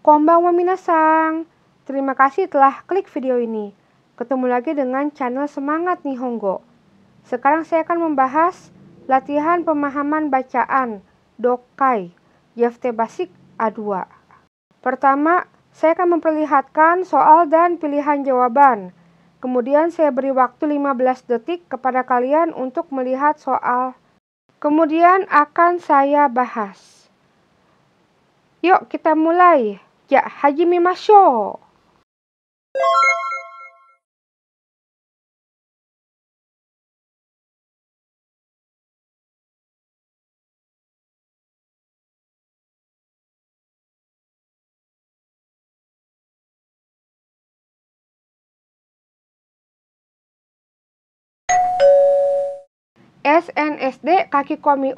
Kombang Waminasang. Terima kasih telah klik video ini. Ketemu lagi dengan channel Semangat Nihongo. Sekarang saya akan membahas latihan pemahaman bacaan Dokai YFT Basic A2. Pertama, saya akan memperlihatkan soal dan pilihan jawaban. Kemudian saya beri waktu 15 detik kepada kalian untuk melihat soal. Kemudian akan saya bahas. Yuk kita mulai. Ya, Kaki Kakikomi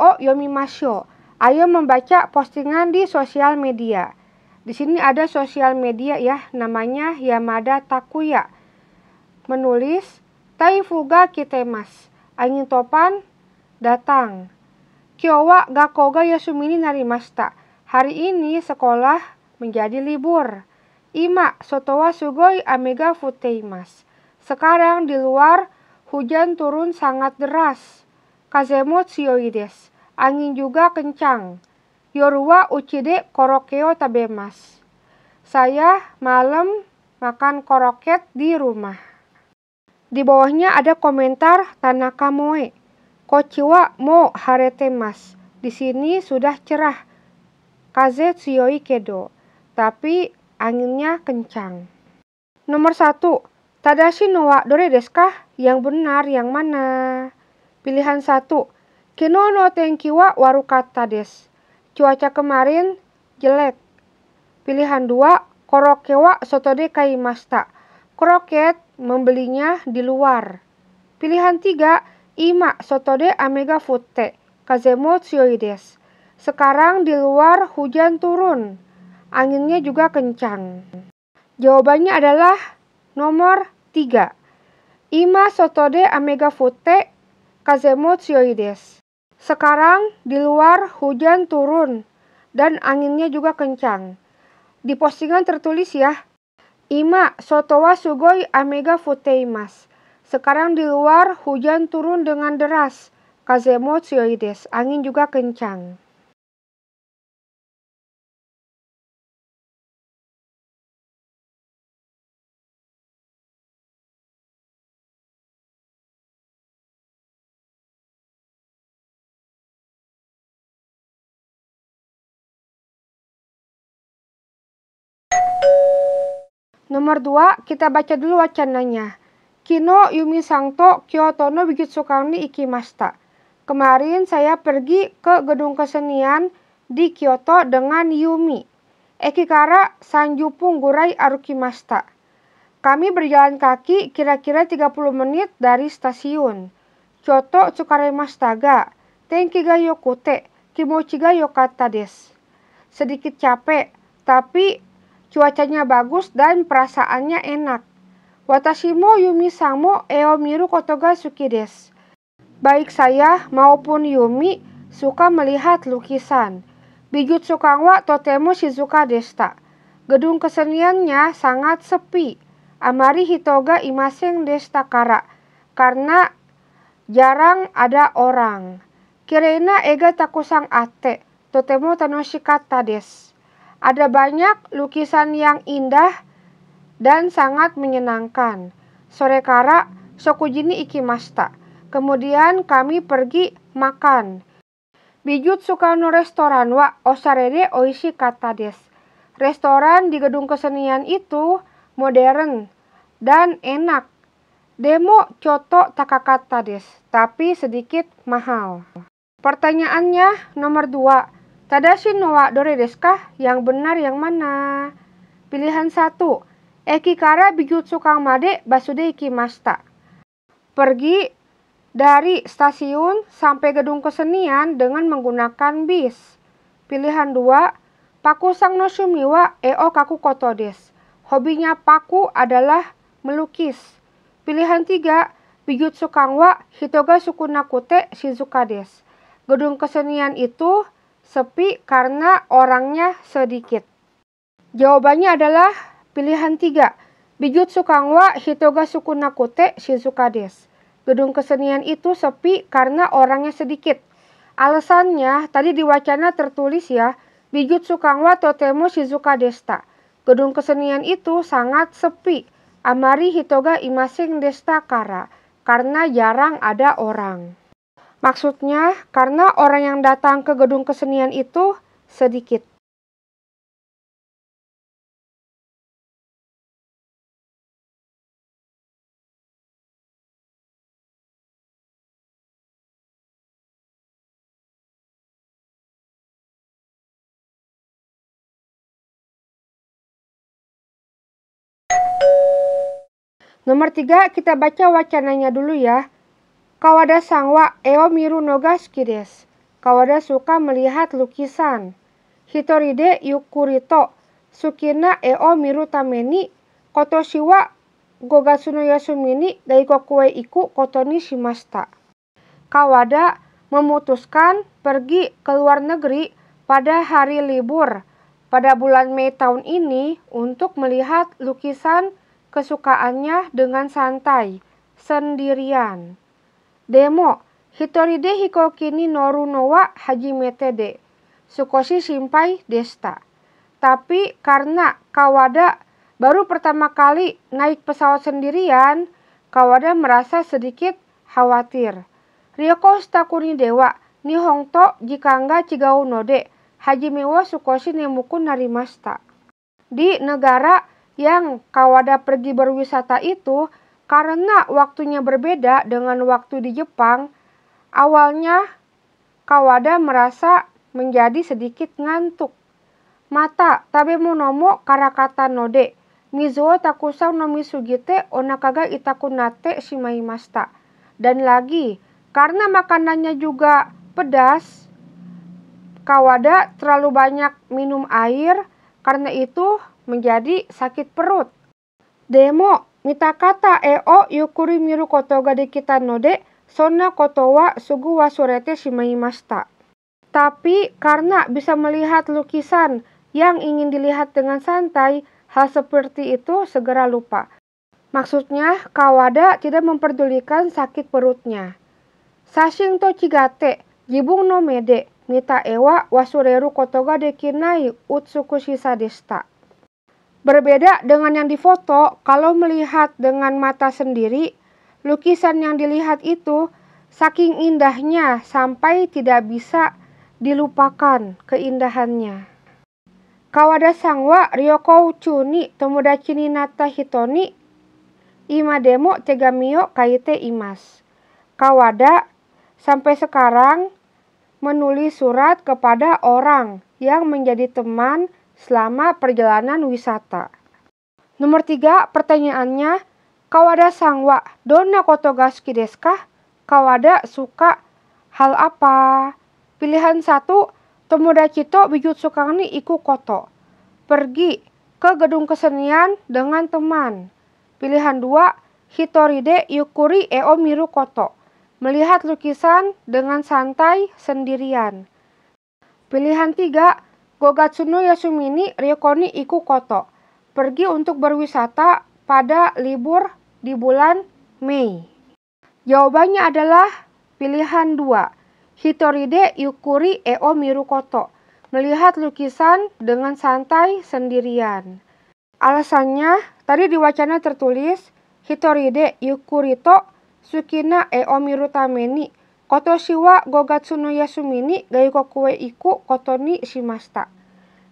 o Masyo Ayo membaca postingan di sosial media. Di sini ada sosial media ya, namanya Yamada Takuya. Menulis, Taifuga mas angin topan datang. Kyowa Gakoga Yasumini Narimasta. Hari ini sekolah menjadi libur. Ima sotowa sugoi amega mas Sekarang di luar hujan turun sangat deras. Kazemo tsuyoides Angin juga kencang. Yorua ucide korokeo tabemas. Saya malam makan koroket di rumah. Di bawahnya ada komentar Tanaka Moe. Kochiwa mo harete mas. Di sini sudah cerah. Kaze tsuyoi kedo. Tapi anginnya kencang. Nomor satu, Tadashi no wa dore desu ka? Yang benar yang mana? Pilihan satu, Kino no tenki wa warukata desu. Cuaca kemarin jelek. Pilihan dua, koroke wa sotode kaimasta. Kroket membelinya di luar. Pilihan tiga, ima sotode amega futte. Kazemo tsuyoides. Sekarang di luar hujan turun. Anginnya juga kencang. Jawabannya adalah nomor tiga, Ima sotode amega futte kazemo tsuyoides. Sekarang di luar hujan turun dan anginnya juga kencang. Di postingan tertulis ya, Ima sotowa sugoi amega futeimas. Sekarang di luar hujan turun dengan deras. Kazemo tsuyoides angin juga kencang. Nomor dua, kita baca dulu wacananya. Kino Yumi Sangto Kyoto no Bigitsukarni Ikimasta. Kemarin saya pergi ke gedung kesenian di Kyoto dengan Yumi. Ekikara Sanjupung Gurai Arukimasta. Kami berjalan kaki kira-kira 30 menit dari stasiun. Kyoto Tenki ga Yokute, ga Yokata desu. Sedikit capek, tapi Cuacanya bagus dan perasaannya enak. Watashimo Yumi Samo Eomiru Kotoga Sukides. Baik saya maupun Yumi suka melihat lukisan. Bijutsu Kangwa Totemo Shizuka Desta. Gedung keseniannya sangat sepi. Amari Hitoga Imaseng Desta Kara. Karena jarang ada orang. Kirena Ega Takusang Ate. Totemo Tanoshikata Des. Ada banyak lukisan yang indah dan sangat menyenangkan. Sore kara, Sokujini Ikimasta. Kemudian kami pergi makan. Bijut Sukarno Restoran wa Osarede Oishi kata des. Restoran di gedung kesenian itu modern dan enak. Demo Coto takakata des, tapi sedikit mahal. Pertanyaannya nomor dua Tadashi no wa dore desu ka? Yang benar yang mana? Pilihan satu 1. kara bijutsu Made basude ikimashita. Pergi dari stasiun sampai gedung kesenian dengan menggunakan bis. Pilihan dua Paku sang no shumi wa eo kaku koto desu. Hobinya Paku adalah melukis. Pilihan 3. Bijutsu wa hitoga sukunakute shizuka desu. Gedung kesenian itu Sepi karena orangnya sedikit. Jawabannya adalah pilihan tiga. Bijut Sukangwa Hitoga Sukunakute Shizuka Gedung kesenian itu sepi karena orangnya sedikit. Alasannya, tadi di wacana tertulis ya, Bijut Sukangwa Totemo Shizuka Desta. Gedung kesenian itu sangat sepi. Amari Hitoga Imasing Desta Kara, karena jarang ada orang. Maksudnya, karena orang yang datang ke gedung kesenian itu sedikit. Nomor tiga, kita baca wacananya dulu ya. Kawada sangwa eo miru kides. Kawada suka melihat lukisan. Hitoride yukurito sukina eo miru tameni kotoshiwa siwa gogatsu no yasumi ni daikokue iku koto ni shimashita. Kawada memutuskan pergi ke luar negeri pada hari libur pada bulan Mei tahun ini untuk melihat lukisan kesukaannya dengan santai, sendirian. Demo, hitoride hikokini noru nowa hajime tede, Sukosi simpai desta. Tapi karena Kawada baru pertama kali naik pesawat sendirian, Kawada merasa sedikit khawatir. Ryoko Stakuni Dewa, Nihongto Jikanga cigau Node, Hajime wa sukosi Nemuku Narimasta. Di negara yang Kawada pergi berwisata itu, karena waktunya berbeda dengan waktu di Jepang, awalnya Kawada merasa menjadi sedikit ngantuk. Mata tabe monomo karakata node, mizuo takusau no misugite onakaga itakunate shimaimasta. Dan lagi, karena makanannya juga pedas, Kawada terlalu banyak minum air, karena itu menjadi sakit perut. Demo Mita kata o yukuri miru koto ga dekita no de, sona koto wa sugu wasurete shimaimashita. Tapi karena bisa melihat lukisan yang ingin dilihat dengan santai, hal seperti itu segera lupa. Maksudnya, Kawada tidak memperdulikan sakit perutnya. to Chigate, Jibung no Mede, Mita Ewa, Wasureru Kotoga Dekinai, utsukushisa Shisa Berbeda dengan yang difoto, kalau melihat dengan mata sendiri, lukisan yang dilihat itu saking indahnya sampai tidak bisa dilupakan keindahannya. Kawada sangwa ryoko chuni tomodachi ni nata hitoni ima demo tegamiyo kaite imas. Kawada sampai sekarang menulis surat kepada orang yang menjadi teman selama perjalanan wisata. Nomor tiga, pertanyaannya, kawada sangwa dona koto gaski deska? Kawada suka hal apa? Pilihan satu, Tomodachi bijut bijutsu ni iku koto. Pergi ke gedung kesenian dengan teman. Pilihan dua, Hitoride Yukuri Eo Miru Koto. Melihat lukisan dengan santai sendirian. Pilihan tiga, Gogatsuno Yasumini Ryokoni Iku Koto pergi untuk berwisata pada libur di bulan Mei. Jawabannya adalah pilihan dua. Hitoride Yukuri Eo koto melihat lukisan dengan santai sendirian. Alasannya, tadi di wacana tertulis Hitoride Yukurito Sukina Eo tameni. Koto siwa Gogatsu no Yasumini Gaikokue iku Kotoni Shimasta.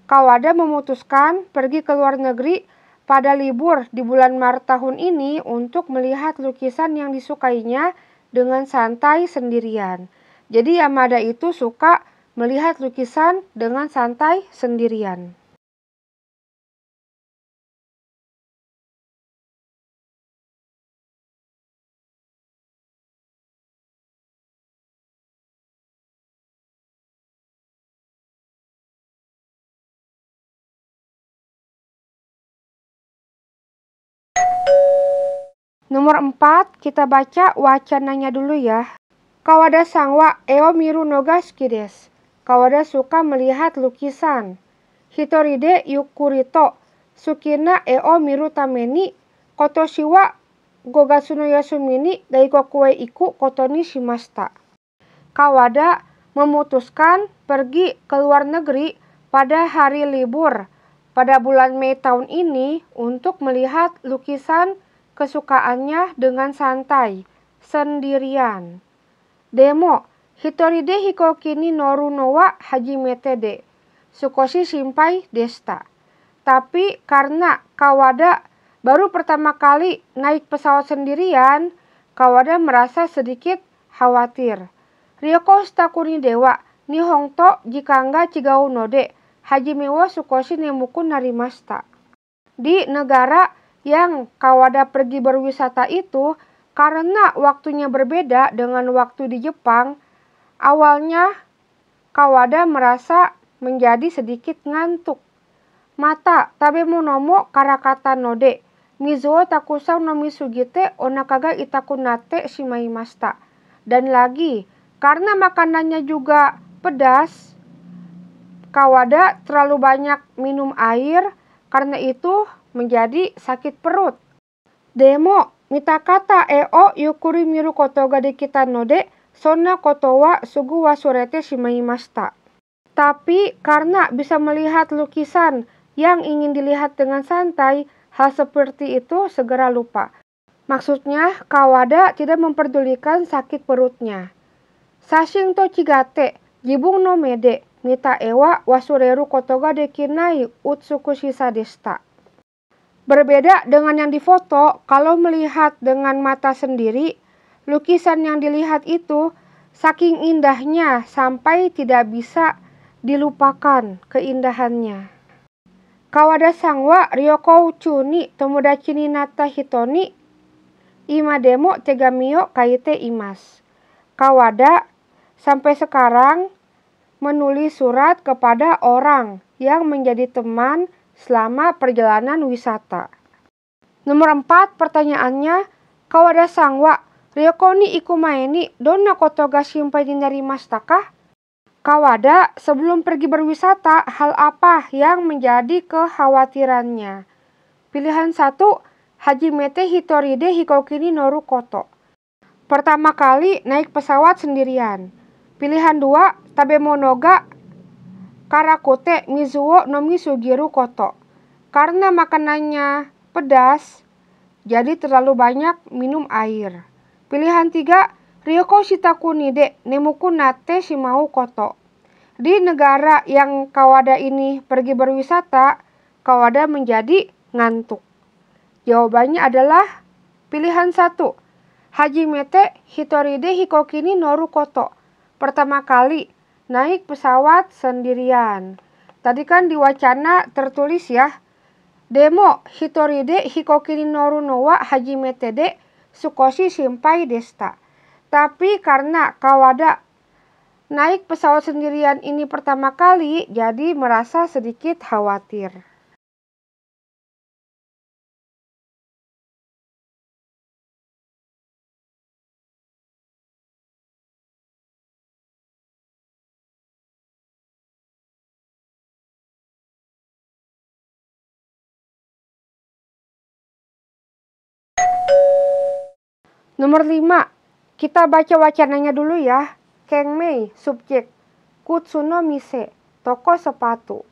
Kawada memutuskan pergi ke luar negeri pada libur di bulan Maret tahun ini untuk melihat lukisan yang disukainya dengan santai sendirian. Jadi Yamada itu suka melihat lukisan dengan santai sendirian. Nomor 4, kita baca wacananya dulu ya. Kawada sangwa eo miru nogashiki desu. Kawada suka melihat lukisan. Hitoride yukurito sukina eo miru tameni kotoshi wa gogatsu no yasumi ni daikokue iku kotoni shimashita. Kawada memutuskan pergi ke luar negeri pada hari libur pada bulan Mei tahun ini untuk melihat lukisan kesukaannya dengan santai, sendirian. Demo, Hitoride hikokini hikokini noru no wa hajimete de, Sukoshi Simpai Desta. Tapi karena Kawada baru pertama kali naik pesawat sendirian, Kawada merasa sedikit khawatir. Ryoko Stakuni Dewa ni Hongto Jikanga Cigau Node Hajime wa Sukoshi Nemukun Narimasta. Di negara yang Kawada pergi berwisata itu karena waktunya berbeda dengan waktu di Jepang. Awalnya Kawada merasa menjadi sedikit ngantuk. Mata tabe monomo karakata node. Mizuo takusau no misugite onakaga itakunate shimaimasta. Dan lagi, karena makanannya juga pedas, Kawada terlalu banyak minum air, karena itu menjadi sakit perut. Demo, mita kata eo yukuri miru koto ga dekitan no de, sona koto wa sugu wa surete shimaimashita. Tapi karena bisa melihat lukisan yang ingin dilihat dengan santai, hal seperti itu segera lupa. Maksudnya, Kawada tidak memperdulikan sakit perutnya. Sashing to chigate, jibung no mede, mita ewa wasureru kotoga dekinai utsuku shisa Berbeda dengan yang difoto, kalau melihat dengan mata sendiri, lukisan yang dilihat itu saking indahnya sampai tidak bisa dilupakan keindahannya. Kawada sangwa Ryoko Chuni Tomodachi ni Hitoni Ima demo Tegamiyo Kaite Imas. Kawada sampai sekarang menulis surat kepada orang yang menjadi teman selama perjalanan wisata. Nomor 4 pertanyaannya, Kawada sangwa Ryoko ni ikumaeni dona koto ga shinpai ni narimashita Kawada, sebelum pergi berwisata, hal apa yang menjadi kekhawatirannya? Pilihan 1, Hajimete Hitoride Hikokini Noru Koto. Pertama kali naik pesawat sendirian. Pilihan 2, Tabemonoga Karakote Mizuo no Misugiru Koto. Karena makanannya pedas, jadi terlalu banyak minum air. Pilihan tiga, Ryoko de Nemuku Nate Shimau Koto. Di negara yang Kawada ini pergi berwisata, Kawada menjadi ngantuk. Jawabannya adalah pilihan satu, Hajimete Hitoride Hikokini Noru Koto. Pertama kali, naik pesawat sendirian. Tadi kan di wacana tertulis ya. Demo hitoride hikokini Norunowa nowa hajime tede sukoshi simpai desta. Tapi karena kawada naik pesawat sendirian ini pertama kali, jadi merasa sedikit khawatir. Nomor 5, kita baca wacananya dulu ya. Keng Mei, subjek. Kutsuno Mise, toko sepatu.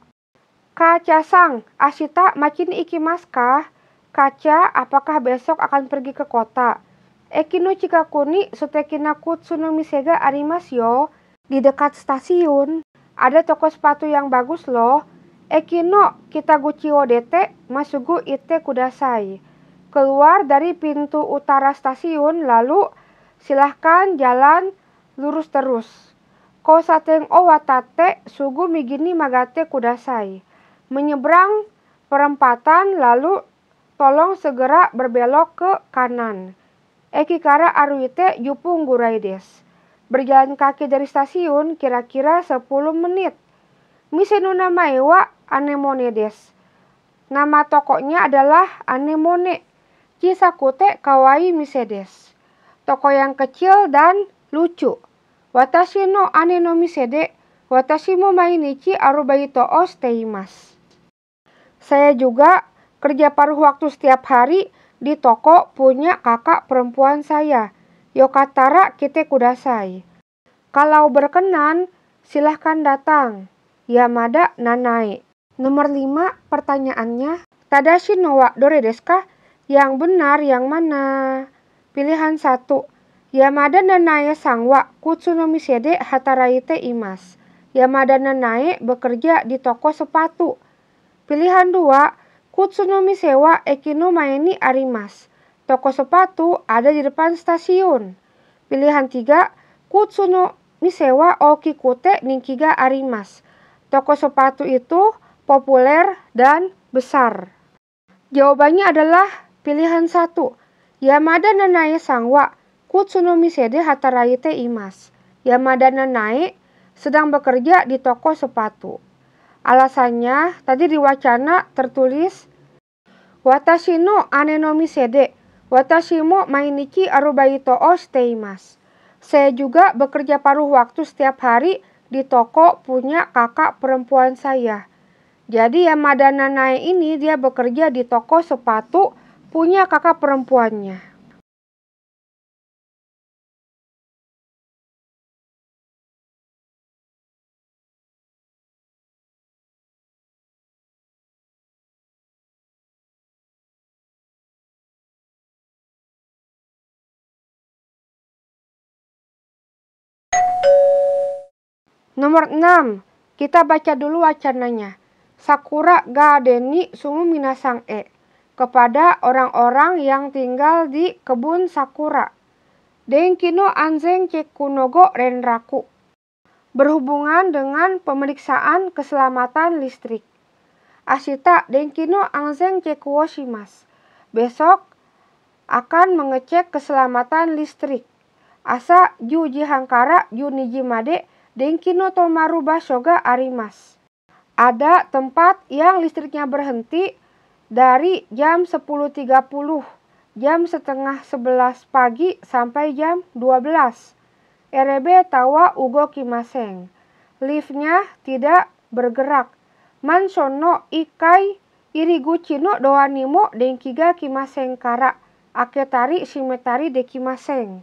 Kaca Sang, asita, makin iki maskah. Kaca, apakah besok akan pergi ke kota? Ekino Chikakuni Sutekina Kutsuno Misega yo. di dekat stasiun. Ada toko sepatu yang bagus loh. Ekino kita Guchiwo Dete Masugu Ite Kudasai keluar dari pintu utara stasiun lalu silahkan jalan lurus terus. Kosateng o watate sugu migini magate kudasai. Menyeberang perempatan lalu tolong segera berbelok ke kanan. Ekikara aruite yupung des. Berjalan kaki dari stasiun kira-kira 10 menit. Misenuna maewa anemone des. Nama tokonya adalah anemone. Chisakute Kawaii Misedes. Toko yang kecil dan lucu. Watashi no ane no misede, watashi mo mainichi arubaito o Saya juga kerja paruh waktu setiap hari di toko punya kakak perempuan saya, Yokatara Kite Kudasai. Kalau berkenan, silahkan datang. Yamada Nanai. Nomor 5, pertanyaannya, Tadashi wa Dore desu yang benar yang mana? Pilihan satu Yamada nanae sangwa kutsunomi sede hataraite imas. Yamada nanae bekerja di toko sepatu. Pilihan dua Kutsunomi sewa ekino maeni arimas. Toko sepatu ada di depan stasiun. Pilihan 3. Kutsuno misewa okikute ninkiga arimas. Toko sepatu itu populer dan besar. Jawabannya adalah Pilihan satu, Yamada nanai sangwa kutsunomi sede hataraite imas. Yamada nanai sedang bekerja di toko sepatu. Alasannya, tadi di wacana tertulis Watashi no anenomi sede, watashi mo mainichi arubaito o steimas. Saya juga bekerja paruh waktu setiap hari di toko punya kakak perempuan saya. Jadi Yamada nanai ini dia bekerja di toko sepatu punya kakak perempuannya. Nomor 6. Kita baca dulu wacananya. Sakura ga deni sumu minasang e kepada orang-orang yang tinggal di kebun sakura. Denkino Anzeng Cekunogo Renraku berhubungan dengan pemeriksaan keselamatan listrik. Asita Denkino Anzeng Cekuo besok akan mengecek keselamatan listrik. Asa Juji Hangkara Juniji Made Denkino Tomaru basoga Arimas. Ada tempat yang listriknya berhenti dari jam 10.30 jam setengah 11 pagi sampai jam 12. RB e tawa ugo kimaseng. Liftnya tidak bergerak. Mansono ikai iriguchi no doanimo dengkiga kimaseng kara. Aketari simetari de kimaseng.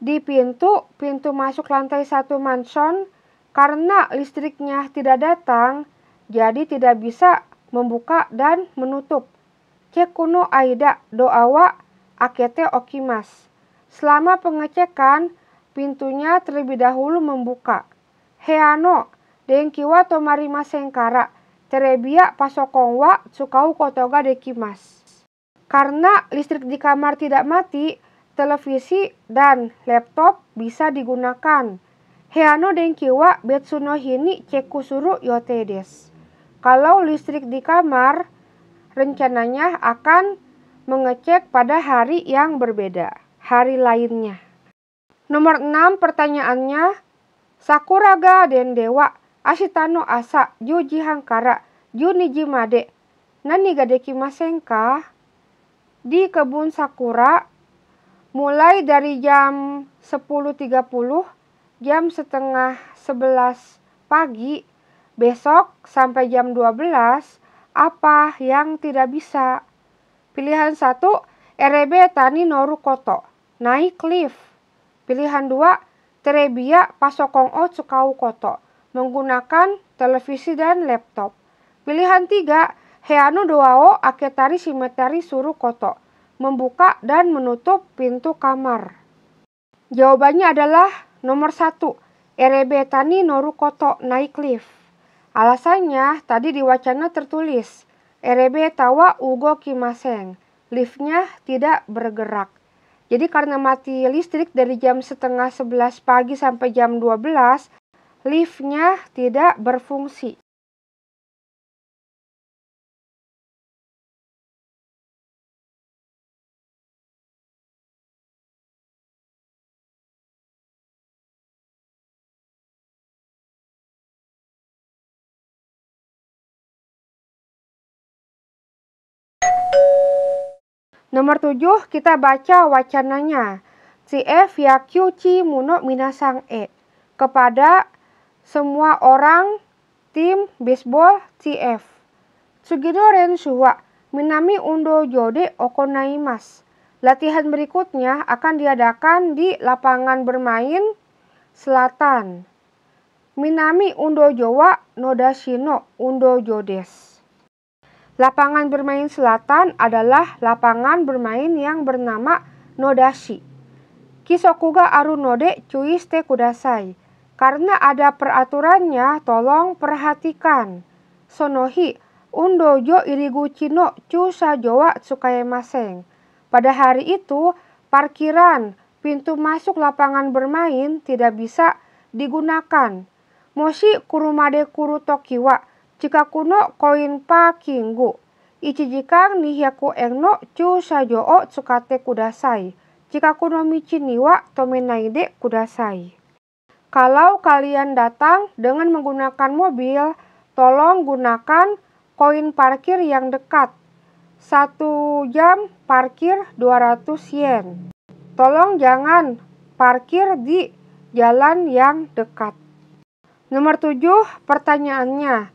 Di pintu, pintu masuk lantai satu manson, karena listriknya tidak datang, jadi tidak bisa membuka dan menutup. Kekuno aida doawa akete okimas. Selama pengecekan, pintunya terlebih dahulu membuka. Heano, dengkiwa tomarima sengkara, terebia pasokongwa sukau kotoga dekimas. Karena listrik di kamar tidak mati, televisi dan laptop bisa digunakan. Heano dengkiwa betsuno hini cekusuru yotedes. Kalau listrik di kamar, rencananya akan mengecek pada hari yang berbeda, hari lainnya. Nomor 6 pertanyaannya, Sakuraga dewa asitano Asa Juji hangkara juni jimade Nani gadeki masengka Di kebun sakura mulai dari jam 10.30 jam setengah 11 pagi Besok sampai jam 12, apa yang tidak bisa? Pilihan 1, RB e Tani Noru Koto, naik lift. Pilihan 2, Terebia Pasokong O Tsukau Koto, menggunakan televisi dan laptop. Pilihan 3, Heanu Doao Aketari Simetari Suru Koto, membuka dan menutup pintu kamar. Jawabannya adalah nomor 1, e Tani Noru Koto naik lift. Alasannya, tadi di wacana tertulis, Erebe tawa ugo kimaseng, liftnya tidak bergerak. Jadi karena mati listrik dari jam setengah 11 pagi sampai jam 12, liftnya tidak berfungsi. Nomor tujuh kita baca wacananya. CF ya kyuchi muno minasang e. Kepada semua orang tim baseball CF. Sugidoren Suwa Minami Undo Jode Okonaimas. Latihan berikutnya akan diadakan di lapangan bermain selatan. Minami Undo Jowa Nodashino Undo Jodes. Lapangan bermain selatan adalah lapangan bermain yang bernama Nodashi. Kisokuga Arunode Chuiste Kudasai. Karena ada peraturannya, tolong perhatikan. Sonohi, Undojo Iriguchi no Chusa Jowa Tsukayemaseng. Pada hari itu, parkiran, pintu masuk lapangan bermain tidak bisa digunakan. Moshi Kurumade Kuru Tokiwa jika kuno koin pa kinggu. Ichijikang nihiaku engno sajo o tsukate kudasai. Jika kuno michi niwa tomenaide kudasai. Kalau kalian datang dengan menggunakan mobil, tolong gunakan koin parkir yang dekat. Satu jam parkir 200 yen. Tolong jangan parkir di jalan yang dekat. Nomor tujuh pertanyaannya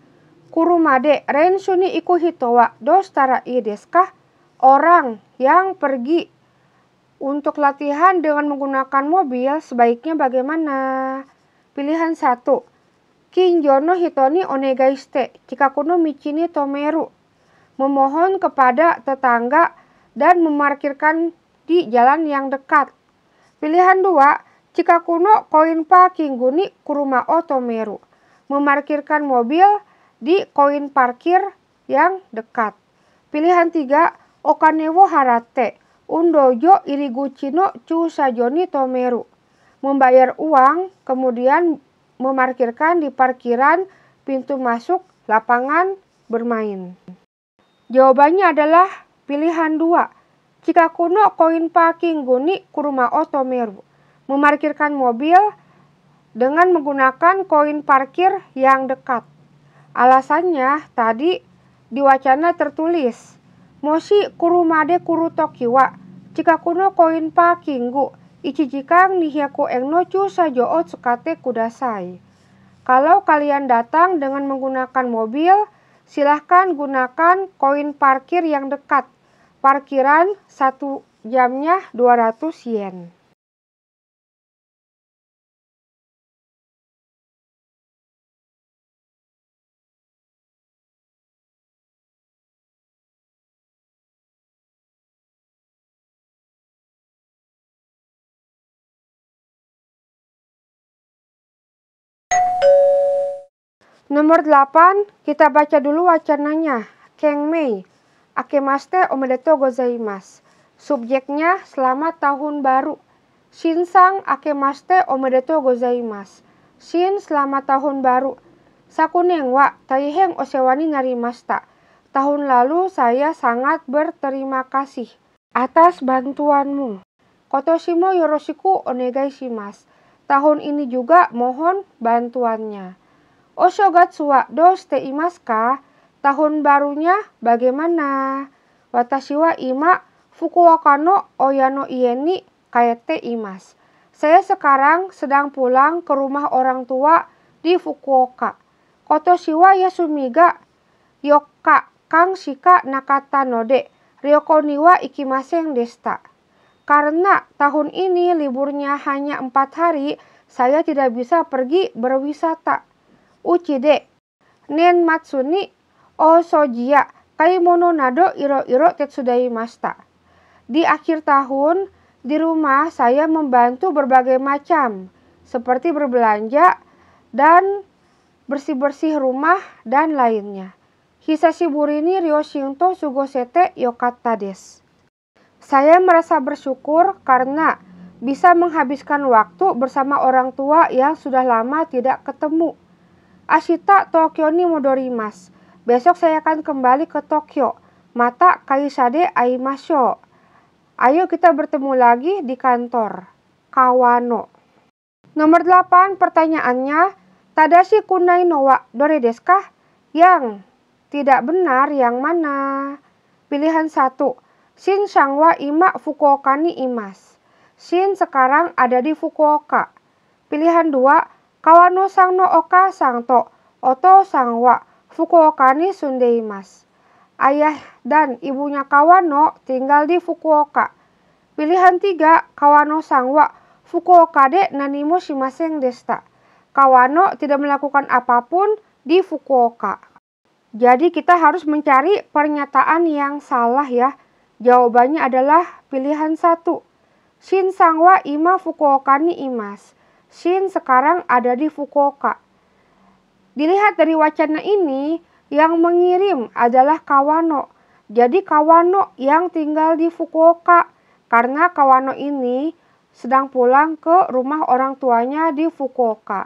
kurumade rensuni iku hitowa dostara ideskah orang yang pergi untuk latihan dengan menggunakan mobil sebaiknya bagaimana? Pilihan 1. Kinjono hitoni onegaiste, Jika Kuno Michini Tomeru. Memohon kepada tetangga dan memarkirkan di jalan yang dekat. Pilihan dua, 2. Kuno koinpa kingguni kuruma Otomeru, Memarkirkan mobil di koin parkir yang dekat. Pilihan 3, Okanewo Harate, Undojo no Chusajoni Tomeru. Membayar uang, kemudian memarkirkan di parkiran pintu masuk lapangan bermain. Jawabannya adalah pilihan 2. kuno Koin Parking Guni Kuruma Otomeru, Memarkirkan mobil dengan menggunakan koin parkir yang dekat. Alasannya tadi di wacana tertulis, Moshi kurumade kuru tokiwa, kuno koin pa kinggu, jikang nihyaku engno chu sajo otsukate kudasai. Kalau kalian datang dengan menggunakan mobil, silahkan gunakan koin parkir yang dekat. Parkiran satu jamnya 200 yen. Nomor 8, kita baca dulu wacananya. Kengmei, akemaste omedeto gozaimasu. Subjeknya selamat tahun baru. Shinsang akemaste omedeto gozaimasu. Shin selamat tahun baru. Sakuneng wa taiheng osewani narimasta. Tahun lalu saya sangat berterima kasih atas bantuanmu. Kotoshimo yoroshiku onegai shimasu. Tahun ini juga mohon bantuannya. Oshogatsu wa dos imasu ka? Tahun barunya bagaimana? Watashi wa ima Fukuoka no ie ni kaete imasu. Saya sekarang sedang pulang ke rumah orang tua di Fukuoka. Koto shiwa yasumiga yokka kang shika nakata node ryoko niwa ikimasen desta. Karena tahun ini liburnya hanya empat hari, saya tidak bisa pergi berwisata. Ucide, Nen Matsuni, O Kaimono Nado Iro Iro Tetsudai Masta. Di akhir tahun, di rumah saya membantu berbagai macam, seperti berbelanja dan bersih-bersih rumah dan lainnya. Hisashiburi ni Ryoshinto Sugosete Yokata des. Saya merasa bersyukur karena bisa menghabiskan waktu bersama orang tua yang sudah lama tidak ketemu. Ashita Tokyo ni modorimas. Besok saya akan kembali ke Tokyo. Mata kaisade aimasho. Ayo kita bertemu lagi di kantor. Kawano. Nomor 8 pertanyaannya, Tadashi kunai no wa dore desu ka? Yang tidak benar yang mana? Pilihan 1. Shin sangwa Ima Fukuoka ni imas. Shin sekarang ada di Fukuoka. Pilihan 2. Kawano oka Ayah dan ibunya Kawano tinggal di Fukuoka. Pilihan tiga, Kawano Sangwa, Fukuoka de nanimo shimaseng desta. Kawano tidak melakukan apapun di Fukuoka. Jadi kita harus mencari pernyataan yang salah ya. Jawabannya adalah pilihan satu. Shin sangwa ima Fukuoka ni imas. Shin sekarang ada di Fukuoka. Dilihat dari wacana ini, yang mengirim adalah Kawano. Jadi Kawano yang tinggal di Fukuoka karena Kawano ini sedang pulang ke rumah orang tuanya di Fukuoka.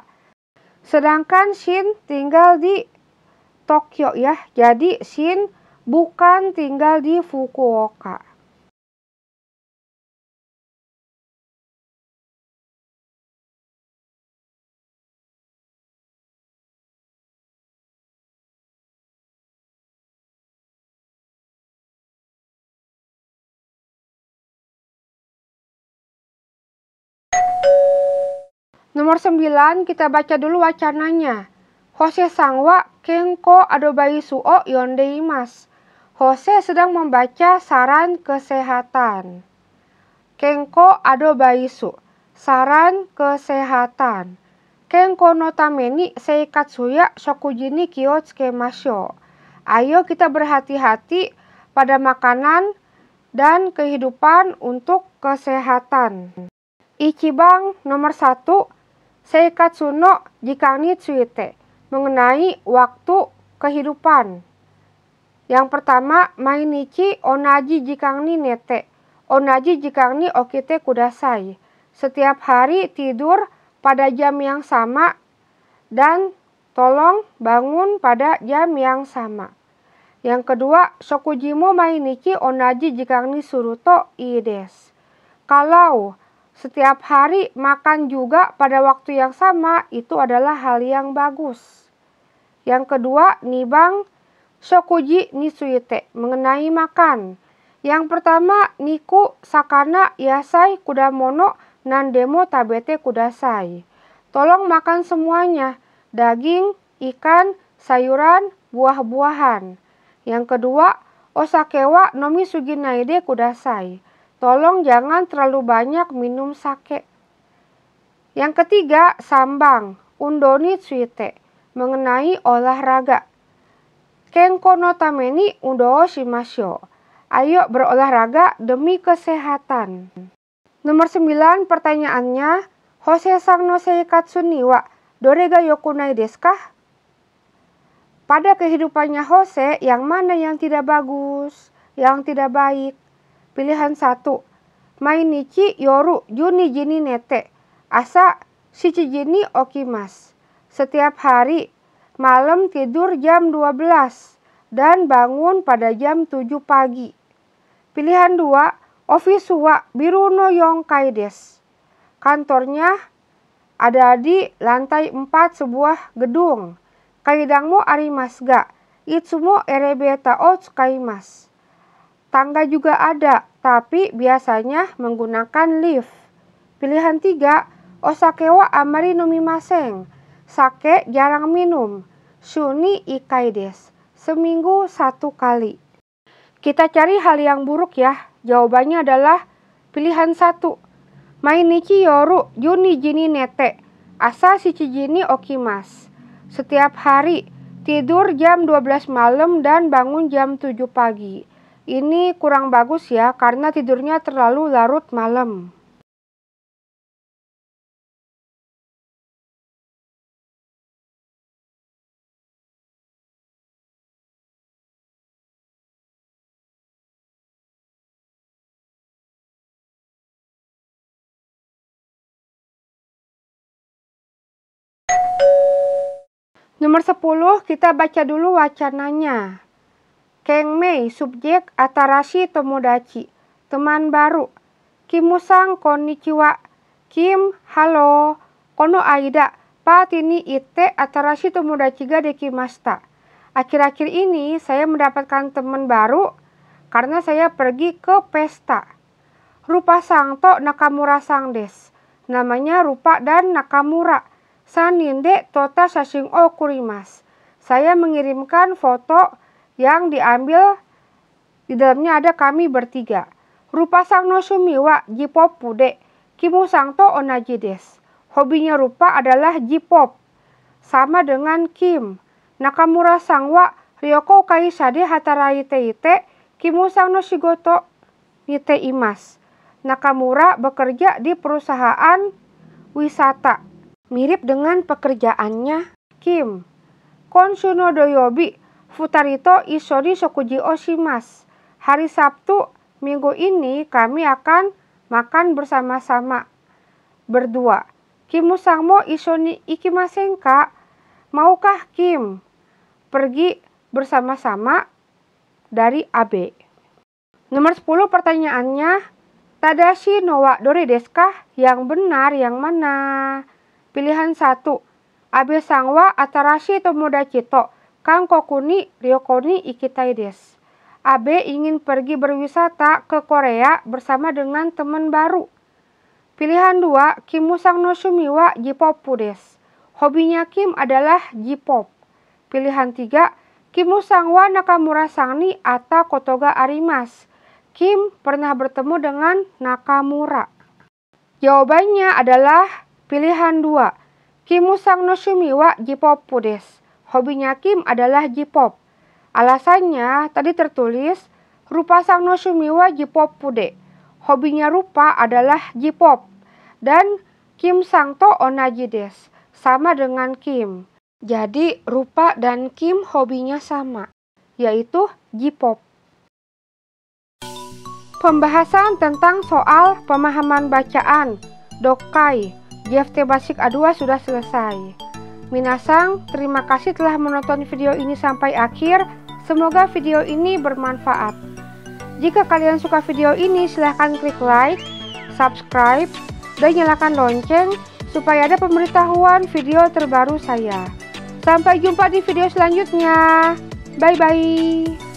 Sedangkan Shin tinggal di Tokyo ya. Jadi Shin bukan tinggal di Fukuoka. Nomor 9 kita baca dulu wacananya. Hose Sangwa kengko Adobai Suo Yondeimas. Hose sedang membaca saran kesehatan. Kengko Adobai Su. Saran kesehatan. Kengko notameni seikatsuya shokujini kiotsuke masyo. Ayo kita berhati-hati pada makanan dan kehidupan untuk kesehatan. Ichibang nomor 1 Seikatsu no Jikani Tsuite mengenai waktu kehidupan. Yang pertama, Mainichi Onaji Jikangni Nete, Onaji Jikangni Okite Kudasai. Setiap hari tidur pada jam yang sama dan tolong bangun pada jam yang sama. Yang kedua, Shokujimu Mainichi Onaji Jikangni Suruto Ides. Kalau setiap hari makan juga pada waktu yang sama itu adalah hal yang bagus. Yang kedua, nibang shokuji nisuite mengenai makan. Yang pertama, niku sakana yasai kudamono nandemo tabete kudasai. Tolong makan semuanya, daging, ikan, sayuran, buah-buahan. Yang kedua, osakewa nomi suginaide kudasai Tolong jangan terlalu banyak minum sake. Yang ketiga, sambang, undoni tsuite, mengenai olahraga. Kenko no tameni undo shimashio. Ayo berolahraga demi kesehatan. Nomor 9 pertanyaannya, Hose sang no seikatsu ni wa dorega yokunai deska. Pada kehidupannya Hose, yang mana yang tidak bagus, yang tidak baik? Pilihan 1. Mainichi Yoru Juni Jini Nete Asa jini Okimas Setiap hari malam tidur jam 12 dan bangun pada jam 7 pagi. Pilihan 2, Ofisua Biruno Yongkai Des. Kantornya ada di lantai 4 sebuah gedung. Kaidangmu arimas Arimasga, Itsumo Erebeta Otsukaimas. Tangga juga ada, tapi biasanya menggunakan lift. Pilihan 3, Osakewa wa amari numimaseng. Sake jarang minum. Shuni ikai Seminggu satu kali. Kita cari hal yang buruk ya. Jawabannya adalah pilihan satu. Mainichi yoru juni jini nete. Asa jini okimas. Setiap hari, tidur jam 12 malam dan bangun jam 7 pagi. Ini kurang bagus ya karena tidurnya terlalu larut malam. Nomor 10, kita baca dulu wacananya. Kengmei subjek Atarashi Tomodachi teman baru Kimusang konnichiwa Kim halo kono aida ini ite Atarashi Tomodachi ga dekimasta Akhir-akhir ini saya mendapatkan teman baru karena saya pergi ke pesta. Rupa Sangto Nakamura Sangdes. Namanya Rupa dan Nakamura. Saninde Tota Sashing okurimas. Saya mengirimkan foto yang diambil di dalamnya ada kami bertiga. Rupa sang no sumiwa J-pop pude, kimu to onaji des. Hobinya rupa adalah J-pop, sama dengan Kim. Nakamura sangwa Ryoko kai sade hatarai teite, kimu sang no shigoto nite imas. Nakamura bekerja di perusahaan wisata, mirip dengan pekerjaannya Kim. Konsuno Doyobi Futarito Isori sokuji Oshimas. Hari Sabtu minggu ini kami akan makan bersama-sama berdua. Kimusangmo Isoni Ikimasenka, maukah Kim pergi bersama-sama dari AB? Nomor 10 pertanyaannya, Tadashi Nowa Dore yang benar yang mana? Pilihan 1, Abe Sangwa Atarashi Tomodachi To. Kang Kokuni Ryokoni Ikitai desu. Abe ingin pergi berwisata ke Korea bersama dengan teman baru. Pilihan 2, Kim Musang no Shumiwa J-pop desu. Hobinya Kim adalah J-pop. Pilihan 3, Kim Musang wa Nakamura Sangni atau Kotoga Arimas. Kim pernah bertemu dengan Nakamura. Jawabannya adalah pilihan 2. Kim Musang no Shumiwa J-pop desu. Hobinya Kim adalah J-pop. Alasannya tadi tertulis rupa sang no Shumiwa J-pop pude. Hobinya rupa adalah J-pop dan Kim Sangto Onajides sama dengan Kim. Jadi rupa dan Kim hobinya sama, yaitu J-pop. Pembahasan tentang soal pemahaman bacaan Dokai GFT Basic A2 sudah selesai. Minasang, terima kasih telah menonton video ini sampai akhir. Semoga video ini bermanfaat. Jika kalian suka video ini, silahkan klik like, subscribe, dan nyalakan lonceng supaya ada pemberitahuan video terbaru saya. Sampai jumpa di video selanjutnya. Bye-bye.